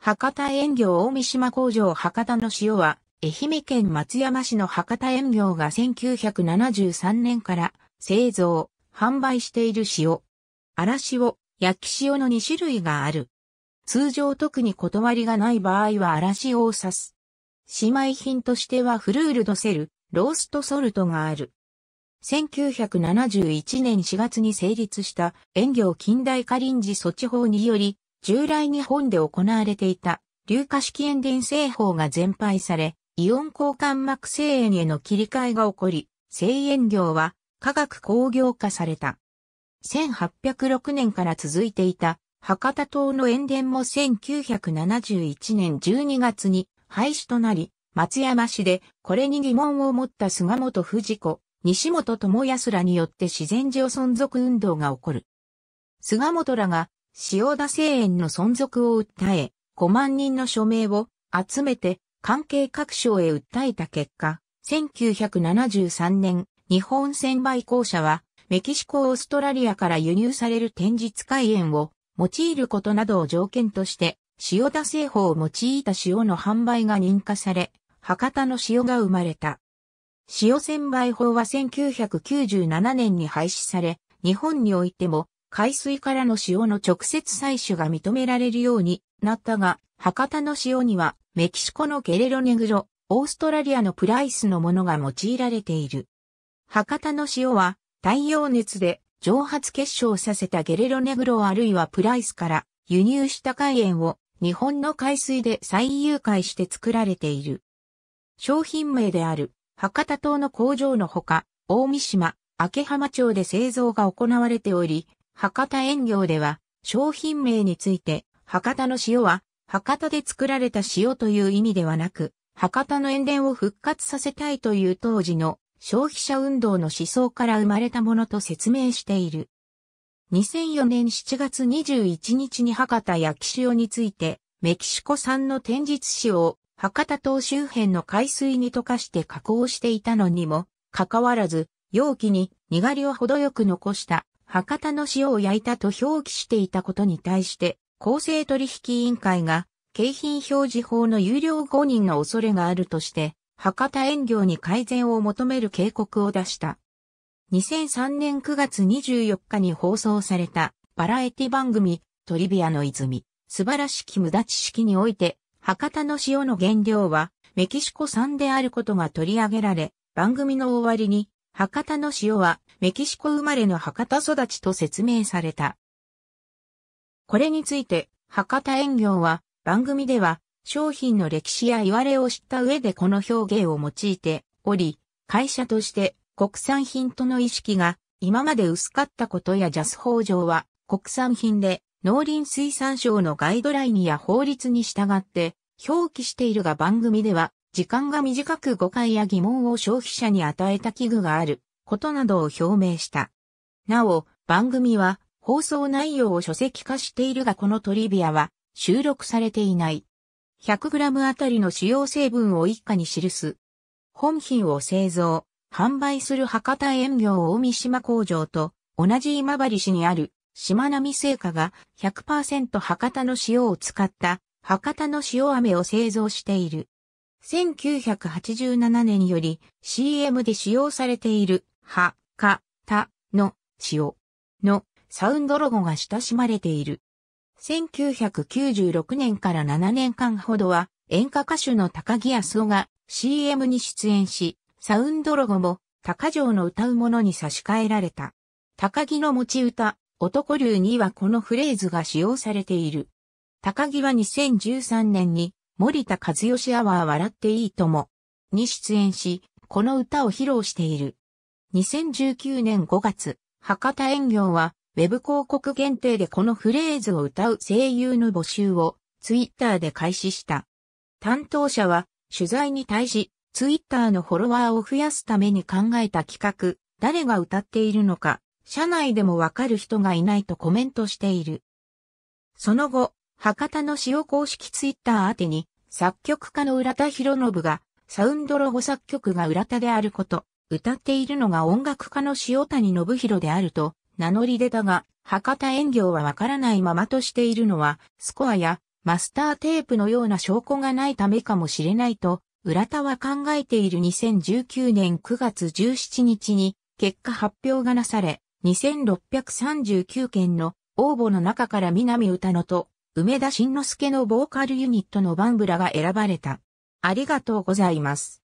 博多塩業大三島工場博多の塩は、愛媛県松山市の博多塩業が1973年から製造、販売している塩。荒塩、焼き塩の2種類がある。通常特に断りがない場合は荒塩を指す。姉妹品としてはフルールドセル、ローストソルトがある。1971年4月に成立した塩業近代化臨時措置法により、従来日本で行われていた硫化式塩田製法が全廃され、イオン交換膜製塩への切り替えが起こり、製塩業は化学工業化された。1806年から続いていた博多島の塩田も1971年12月に廃止となり、松山市でこれに疑問を持った菅本藤子、西本智康らによって自然上存続運動が起こる。菅本らが塩田製園の存続を訴え、5万人の署名を集めて関係各省へ訴えた結果、1973年、日本船売公社は、メキシコ・オーストラリアから輸入される展示開園を用いることなどを条件として、塩田製法を用いた塩の販売が認可され、博多の塩が生まれた。塩専売法は1997年に廃止され、日本においても海水からの塩の直接採取が認められるようになったが、博多の塩にはメキシコのゲレロネグロ、オーストラリアのプライスのものが用いられている。博多の塩は太陽熱で蒸発結晶させたゲレロネグロあるいはプライスから輸入した海塩を日本の海水で再融解して作られている。商品名である博多島の工場のほか、大三島、明浜町で製造が行われており、博多塩業では、商品名について、博多の塩は、博多で作られた塩という意味ではなく、博多の塩田を復活させたいという当時の消費者運動の思想から生まれたものと説明している。2004年7月21日に博多焼き塩について、メキシコ産の天日塩を博多島周辺の海水に溶かして加工していたのにも、かかわらず、容器ににがりを程よく残した博多の塩を焼いたと表記していたことに対して、公正取引委員会が、景品表示法の有料誤認の恐れがあるとして、博多遠業に改善を求める警告を出した。2003年9月24日に放送されたバラエティ番組トリビアの泉、素晴らしき無駄知識において、博多の塩の原料はメキシコ産であることが取り上げられ、番組の終わりに博多の塩はメキシコ生まれの博多育ちと説明された。これについて、博多園業は番組では商品の歴史や言われを知った上でこの表現を用いており、会社として国産品との意識が今まで薄かったことやジャス法上は国産品で農林水産省のガイドラインや法律に従って表記しているが番組では時間が短く誤解や疑問を消費者に与えた器具があることなどを表明した。なお、番組は放送内容を書籍化しているがこのトリビアは収録されていない。100g あたりの主要成分を一家に記す。本品を製造、販売する博多園業大三島工場と同じ今治市にある島並製菓が100%博多の塩を使った博多の塩飴を製造している。1987年より CM で使用されている、は、か、た、の、塩、の、サウンドロゴが親しまれている。1996年から7年間ほどは演歌歌手の高木康夫が CM に出演し、サウンドロゴも高城の歌うものに差し替えられた。高木の持ち歌、男流にはこのフレーズが使用されている。高木は2013年に森田和義アワー笑っていいともに出演し、この歌を披露している。2019年5月、博多演業は、ウェブ広告限定でこのフレーズを歌う声優の募集を、ツイッターで開始した。担当者は、取材に対し、ツイッターのフォロワーを増やすために考えた企画、誰が歌っているのか、社内でもわかる人がいないとコメントしている。その後、博多の塩公式ツイッター宛てに、作曲家の浦田博信が、サウンドロゴ作曲が浦田であること、歌っているのが音楽家の塩谷信弘であると、名乗り出たが、博多演業はわからないままとしているのは、スコアやマスターテープのような証拠がないためかもしれないと、浦田は考えている2019年9月17日に結果発表がなされ、2639件の応募の中から南歌のと梅田新之助のボーカルユニットのバンブラが選ばれた。ありがとうございます。